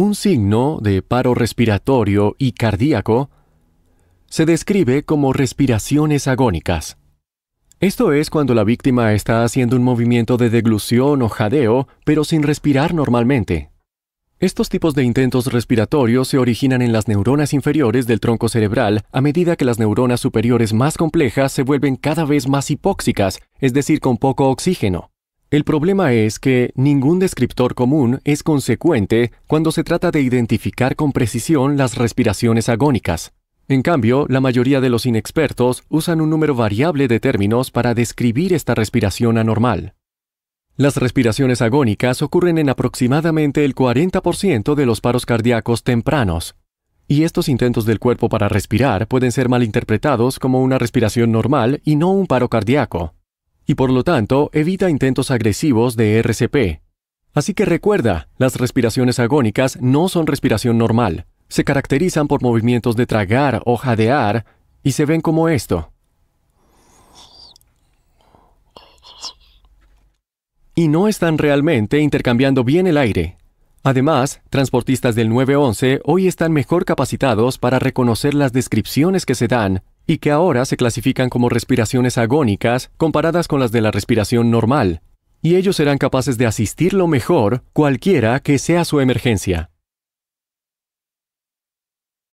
un signo de paro respiratorio y cardíaco, se describe como respiraciones agónicas. Esto es cuando la víctima está haciendo un movimiento de deglución o jadeo, pero sin respirar normalmente. Estos tipos de intentos respiratorios se originan en las neuronas inferiores del tronco cerebral a medida que las neuronas superiores más complejas se vuelven cada vez más hipóxicas, es decir, con poco oxígeno. El problema es que ningún descriptor común es consecuente cuando se trata de identificar con precisión las respiraciones agónicas. En cambio, la mayoría de los inexpertos usan un número variable de términos para describir esta respiración anormal. Las respiraciones agónicas ocurren en aproximadamente el 40% de los paros cardíacos tempranos, y estos intentos del cuerpo para respirar pueden ser malinterpretados como una respiración normal y no un paro cardíaco y por lo tanto evita intentos agresivos de RCP. Así que recuerda, las respiraciones agónicas no son respiración normal, se caracterizan por movimientos de tragar o jadear y se ven como esto. Y no están realmente intercambiando bien el aire. Además, transportistas del 911 hoy están mejor capacitados para reconocer las descripciones que se dan y que ahora se clasifican como respiraciones agónicas comparadas con las de la respiración normal, y ellos serán capaces de asistirlo mejor cualquiera que sea su emergencia.